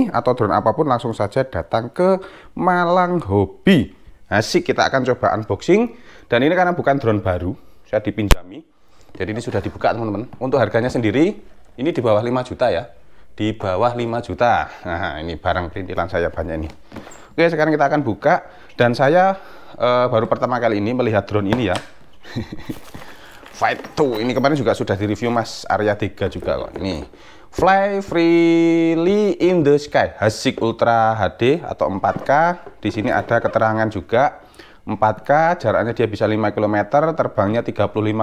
ini atau drone apapun langsung saja datang ke Malang Hobi asik kita akan coba unboxing dan ini karena bukan drone baru saya dipinjami jadi ini sudah dibuka teman-teman untuk harganya sendiri ini di bawah 5 juta ya di bawah 5 juta nah ini barang perintilan saya banyak ini oke sekarang kita akan buka dan saya e, baru pertama kali ini melihat drone ini ya Fight 2 ini kemarin juga sudah direview Mas Arya 3 juga kok ini Fly freely in the sky Hasik Ultra HD atau 4K di sini ada keterangan juga 4K jaraknya dia bisa 5 km terbangnya 35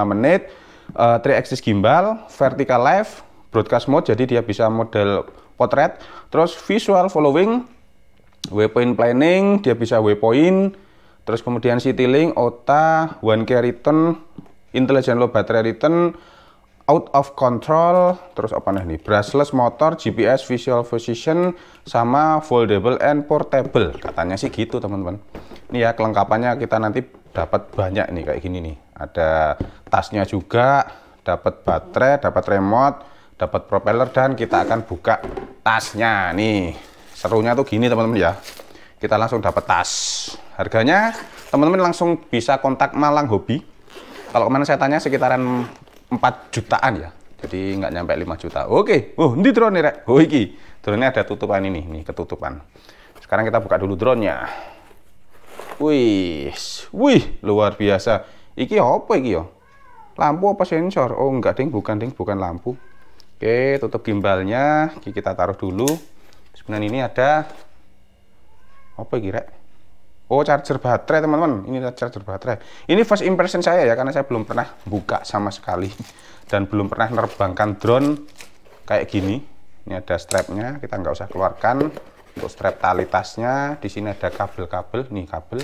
menit uh, eh, 3 axis gimbal vertical live broadcast mode jadi dia bisa model potret terus visual following waypoint planning dia bisa waypoint terus kemudian city link OTA one carry return intelligent low battery return out of control, terus apa nih? Brushless motor, GPS, visual position, sama foldable and portable. Katanya sih gitu teman-teman. Ini ya kelengkapannya kita nanti dapat banyak nih kayak gini nih. Ada tasnya juga, dapat baterai, dapat remote, dapat propeller dan kita akan buka tasnya nih. Serunya tuh gini teman-teman ya. Kita langsung dapat tas. Harganya teman-teman langsung bisa kontak Malang Hobi. Kalau kemarin saya tanya sekitaran 4 jutaan ya jadi nggak nyampe 5 juta oke oh ini drone nih rek oh iki drone ada tutupan ini nih ketutupan sekarang kita buka dulu drone nya wih wih luar biasa iki apa iki yo ya? lampu apa sensor oh enggak ding bukan ding bukan lampu oke tutup gimbalnya kita taruh dulu sebenarnya ini ada apa kira Oh charger baterai teman-teman ini charger baterai ini first impression saya ya karena saya belum pernah buka sama sekali dan belum pernah nerbangkan drone kayak gini ini ada strapnya kita nggak usah keluarkan untuk strap tali tasnya di sini ada kabel-kabel nih kabel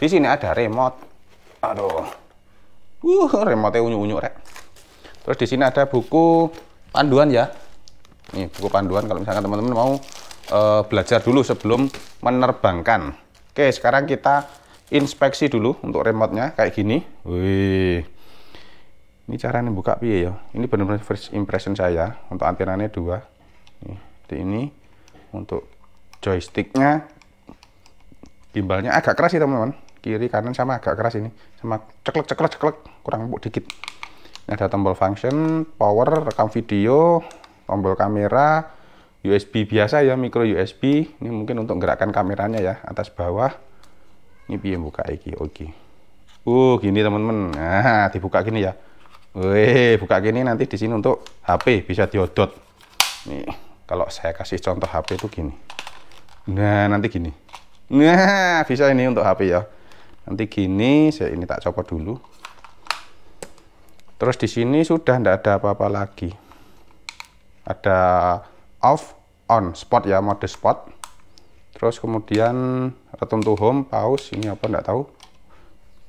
di sini ada remote aduh uh remote unyu-unyu rek terus di sini ada buku panduan ya nih buku panduan kalau misalkan teman-teman mau uh, belajar dulu sebelum menerbangkan Oke, sekarang kita inspeksi dulu untuk remote-nya kayak gini. Wih. Ini caranya buka piye ya? Ini benar-benar first impression saya untuk antenanya dua. Nih, ini untuk joysticknya gimbalnya agak keras sih teman-teman kiri kanan sama agak keras ini sama ceklek ceklek ceklek kurang empuk dikit ini ada tombol function power rekam video tombol kamera USB biasa ya micro USB ini mungkin untuk gerakan kameranya ya atas bawah ini biaya buka iki oke uh gini teman-teman nah dibuka gini ya Weh, buka gini nanti di sini untuk HP bisa diodot. Nih, kalau saya kasih contoh HP itu gini. Nah, nanti gini. Nah, bisa ini untuk HP ya. Nanti gini, saya ini tak copot dulu. Terus di sini sudah tidak ada apa-apa lagi. Ada off on spot ya mode spot terus kemudian return to home pause ini apa enggak tahu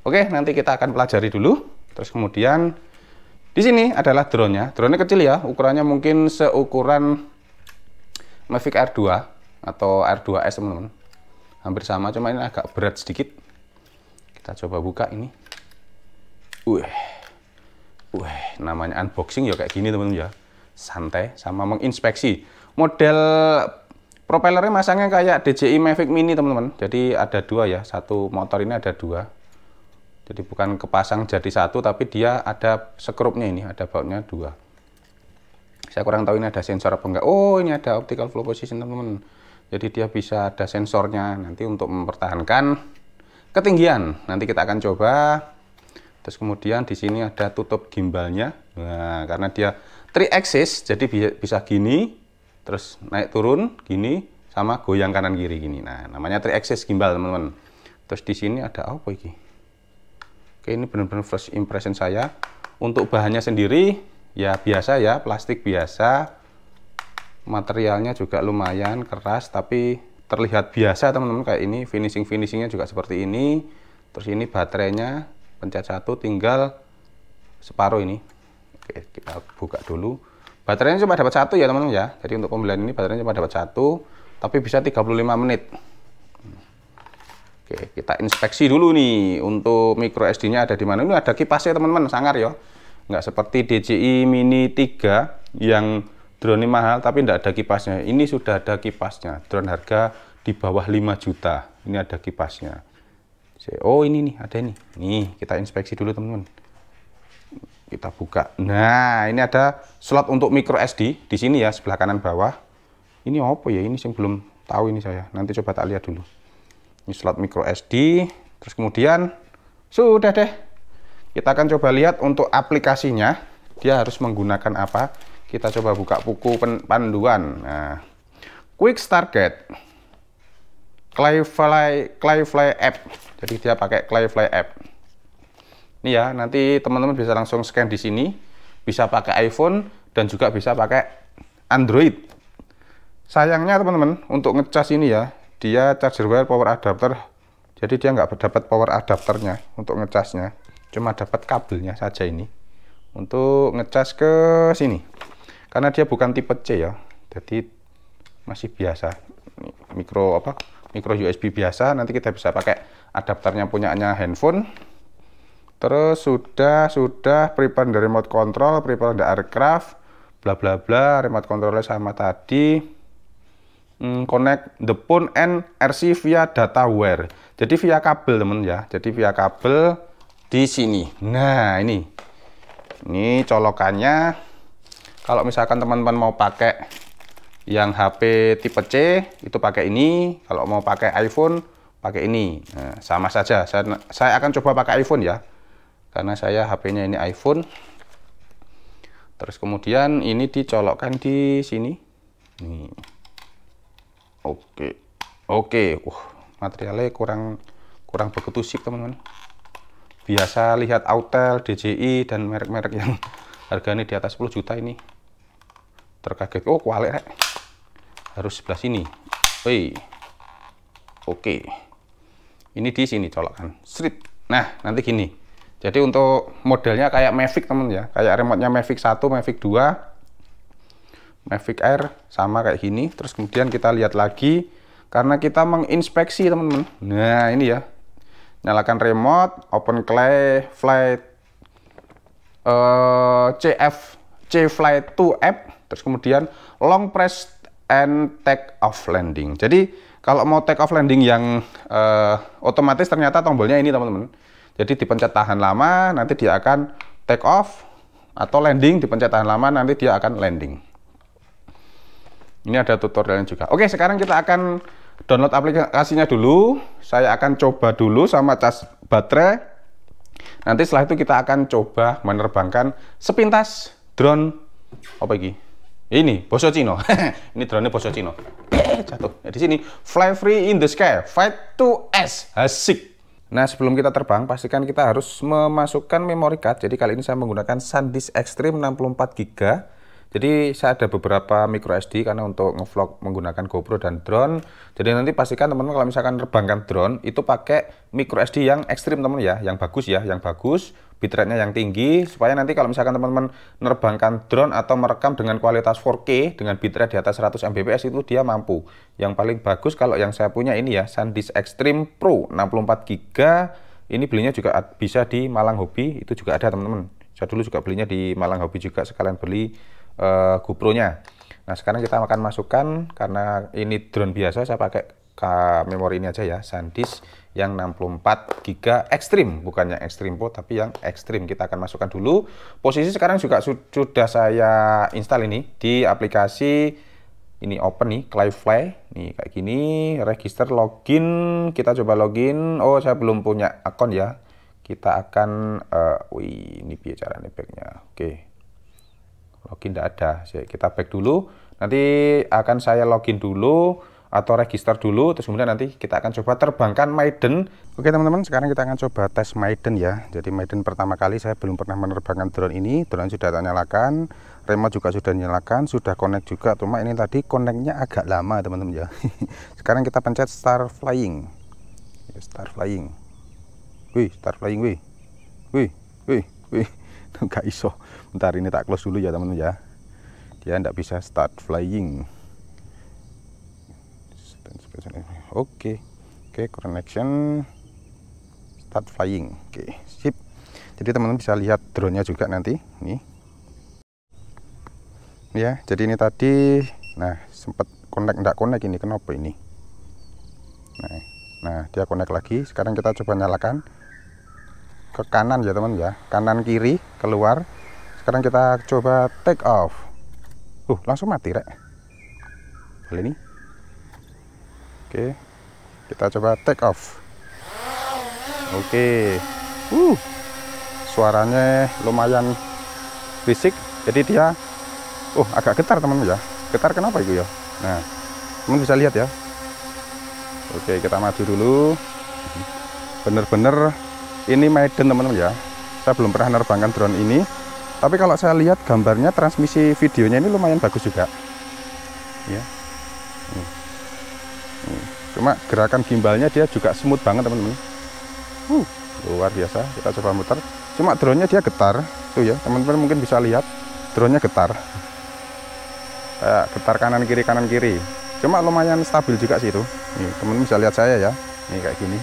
oke nanti kita akan pelajari dulu terus kemudian di sini adalah drone nya drone nya kecil ya ukurannya mungkin seukuran Mavic r 2 atau r 2S teman-teman hampir sama cuma ini agak berat sedikit kita coba buka ini Wih, wih, namanya unboxing ya kayak gini teman-teman ya santai sama menginspeksi. Model propellernya masangnya kayak DJI Mavic Mini teman-teman. Jadi ada dua ya, satu motor ini ada dua. Jadi bukan kepasang jadi satu, tapi dia ada sekrupnya ini, ada bautnya dua. Saya kurang tahu ini ada sensor apa enggak. Oh ini ada optical flow position teman-teman. Jadi dia bisa ada sensornya nanti untuk mempertahankan ketinggian. Nanti kita akan coba. Terus kemudian di sini ada tutup gimbalnya. Nah, karena dia three axis jadi bisa gini terus naik turun gini sama goyang kanan kiri gini nah namanya three axis gimbal teman-teman terus di sini ada apa ini oke ini benar-benar first impression saya untuk bahannya sendiri ya biasa ya plastik biasa materialnya juga lumayan keras tapi terlihat biasa teman-teman kayak ini finishing finishingnya juga seperti ini terus ini baterainya pencet satu tinggal separuh ini Oke, kita buka dulu. Baterainya cuma dapat satu ya teman-teman ya. Jadi untuk pembelian ini baterainya cuma dapat satu, tapi bisa 35 menit. Oke, kita inspeksi dulu nih untuk micro SD-nya ada di mana. Ini ada kipasnya teman-teman, sangar ya. Nggak seperti DJI Mini 3 yang drone ini mahal tapi tidak ada kipasnya. Ini sudah ada kipasnya. Drone harga di bawah 5 juta. Ini ada kipasnya. Oh ini nih, ada ini. Nih, kita inspeksi dulu teman-teman kita buka nah ini ada slot untuk micro SD di sini ya sebelah kanan bawah ini apa ya ini yang belum tahu ini saya nanti coba tak lihat dulu ini slot micro SD terus kemudian sudah deh kita akan coba lihat untuk aplikasinya dia harus menggunakan apa kita coba buka buku panduan nah quick Start target Clayfly Clayfly app jadi dia pakai Clayfly app ini ya, nanti teman-teman bisa langsung scan di sini. Bisa pakai iPhone dan juga bisa pakai Android. Sayangnya teman-teman, untuk ngecas ini ya, dia charger wire power adapter. Jadi dia nggak dapat power adapternya untuk ngecasnya. Cuma dapat kabelnya saja ini. Untuk ngecas ke sini. Karena dia bukan tipe C ya. Jadi masih biasa. Mikro apa? Micro USB biasa, nanti kita bisa pakai adapternya punyanya handphone terus sudah sudah prepare dari remote control prepare dari aircraft bla bla bla remote controlnya sama tadi hmm, connect the phone and RC via data wire jadi via kabel temen ya jadi via kabel di sini nah ini ini colokannya kalau misalkan teman-teman mau pakai yang HP tipe C itu pakai ini kalau mau pakai iPhone pakai ini nah, sama saja saya, saya akan coba pakai iPhone ya karena saya HP-nya ini iPhone terus kemudian ini dicolokkan di sini nih oke oke uh materialnya kurang kurang begitu sih teman-teman biasa lihat Autel, DJI dan merek-merek yang harganya di atas 10 juta ini terkaget oh kualek rek harus sebelah sini Woi. oke ini di sini colokan strip nah nanti gini jadi untuk modelnya kayak Mavic teman ya, kayak remote-nya Mavic 1, Mavic 2, Mavic Air sama kayak gini. Terus kemudian kita lihat lagi karena kita menginspeksi teman-teman. Nah, ini ya. Nyalakan remote, open clay, flight uh, eh, CF C flight 2 app, terus kemudian long press and take off landing. Jadi kalau mau take off landing yang uh, otomatis ternyata tombolnya ini teman-teman jadi dipencet tahan lama, nanti dia akan take off atau landing, dipencet tahan lama, nanti dia akan landing. Ini ada tutorialnya juga. Oke, sekarang kita akan download aplikasinya dulu. Saya akan coba dulu sama cas baterai. Nanti setelah itu kita akan coba menerbangkan sepintas drone apa ini? Ini Boso Cino. ini drone Boso Cino. Jatuh. Ya, di sini fly free in the sky. Fight to S. Asik. Nah, sebelum kita terbang, pastikan kita harus memasukkan memory card. Jadi, kali ini saya menggunakan SanDisk Extreme 64GB. Jadi, saya ada beberapa micro SD karena untuk ngevlog menggunakan GoPro dan drone. Jadi, nanti pastikan teman-teman kalau misalkan terbangkan drone, itu pakai micro SD yang ekstrim teman-teman ya, yang bagus ya, yang bagus bitrate-nya yang tinggi supaya nanti kalau misalkan teman-teman menerbangkan drone atau merekam dengan kualitas 4K dengan bitrate di atas 100 Mbps itu dia mampu. Yang paling bagus kalau yang saya punya ini ya SanDisk Extreme Pro 64 GB. Ini belinya juga bisa di Malang Hobi, itu juga ada teman-teman. Saya dulu juga belinya di Malang Hobi juga sekalian beli uh, GoPro-nya. Nah, sekarang kita akan masukkan karena ini drone biasa saya pakai memori ini aja ya, SanDisk yang 64 GB ekstrim, bukan yang ekstrim pro tapi yang ekstrim. Kita akan masukkan dulu. Posisi sekarang juga sudah saya install ini di aplikasi ini open nih, Clavefly. Nih kayak gini, register login, kita coba login. Oh, saya belum punya akun ya. Kita akan uh, wih, ini biar cara nih backnya. Oke. Login tidak ada. Kita back dulu. Nanti akan saya login dulu atau register dulu terus kemudian nanti kita akan coba terbangkan Maiden oke teman-teman sekarang kita akan coba tes Maiden ya jadi Maiden pertama kali saya belum pernah menerbangkan drone ini drone sudah tak nyalakan remote juga sudah nyalakan sudah connect juga cuma ini tadi connectnya agak lama teman-teman ya sekarang kita pencet start flying ya, start flying wih start flying wih wih wih wih nggak iso bentar ini tak close dulu ya teman-teman ya dia tidak bisa start flying Oke. Oke, connection start flying. Oke, sip. Jadi teman-teman bisa lihat drone-nya juga nanti. Nih. Ya, jadi ini tadi nah sempat connect enggak connect ini kenapa ini? Nah, nah dia connect lagi. Sekarang kita coba nyalakan ke kanan ya, teman ya. Kanan kiri keluar. Sekarang kita coba take off. Uh, langsung mati rek. ini Oke, kita coba take off. Oke, uh, suaranya lumayan fisik. Jadi dia, uh, agak getar teman teman ya. Getar kenapa itu ya? Nah, teman bisa lihat ya. Oke, kita maju dulu. Bener-bener ini maiden teman-teman ya. Saya belum pernah nerbangkan drone ini. Tapi kalau saya lihat gambarnya transmisi videonya ini lumayan bagus juga. Ya. Hmm cuma gerakan gimbalnya dia juga smooth banget teman-teman uh, luar biasa kita coba muter cuma drone nya dia getar tuh ya teman-teman mungkin bisa lihat drone nya getar kayak getar kanan kiri kanan kiri cuma lumayan stabil juga sih itu nih teman bisa lihat saya ya nih kayak gini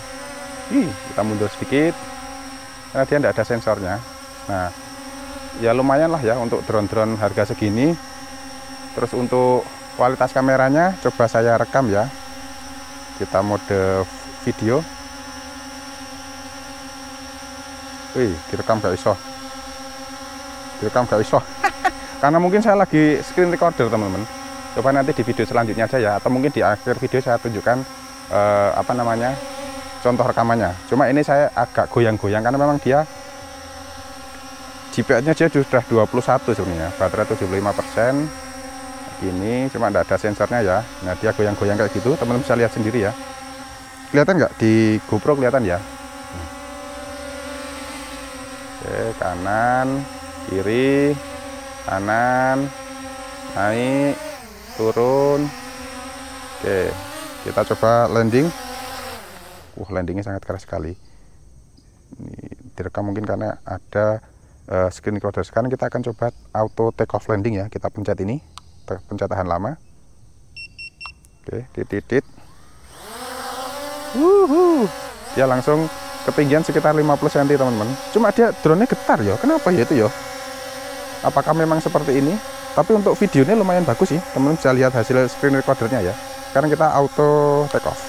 Ih, kita mundur sedikit karena dia tidak ada sensornya nah ya lumayan lah ya untuk drone-drone harga segini terus untuk kualitas kameranya coba saya rekam ya kita mode video wih direkam gak iso direkam gak iso karena mungkin saya lagi screen recorder teman-teman coba nanti di video selanjutnya aja ya atau mungkin di akhir video saya tunjukkan eh, apa namanya contoh rekamannya cuma ini saya agak goyang-goyang karena memang dia GPS nya dia sudah 21 sebenarnya baterai 75 persen ini cuma tidak ada sensornya ya nah dia goyang-goyang kayak gitu teman-teman bisa lihat sendiri ya kelihatan nggak di GoPro kelihatan ya oke kanan kiri kanan naik turun oke kita coba landing uh landingnya sangat keras sekali ini direkam mungkin karena ada uh, screen recorder sekarang kita akan coba auto take off landing ya kita pencet ini pencetahan lama. Oke, titit. Wuhu. Dia langsung ketinggian sekitar 50 cm, teman-teman. Cuma dia drone-nya getar ya. Kenapa ya itu ya? Apakah memang seperti ini? Tapi untuk videonya lumayan bagus sih. Teman-teman bisa lihat hasil screen recordernya ya. Sekarang kita auto take off.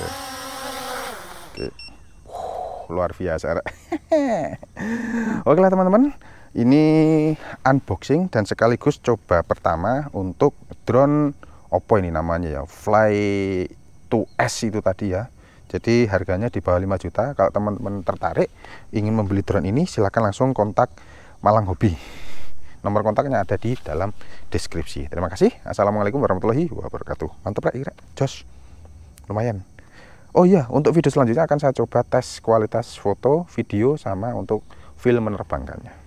Oke. Oke. Uh, luar biasa. Oke lah teman-teman. Ini unboxing dan sekaligus coba pertama untuk drone Oppo ini namanya ya, Fly 2S itu tadi ya. Jadi harganya di bawah 5 juta. Kalau teman-teman tertarik ingin membeli drone ini silahkan langsung kontak Malang Hobi. Nomor kontaknya ada di dalam deskripsi. Terima kasih. Assalamualaikum warahmatullahi wabarakatuh. Mantap lah, irek josh, Lumayan. Oh iya, untuk video selanjutnya akan saya coba tes kualitas foto, video, sama untuk film menerbangkannya.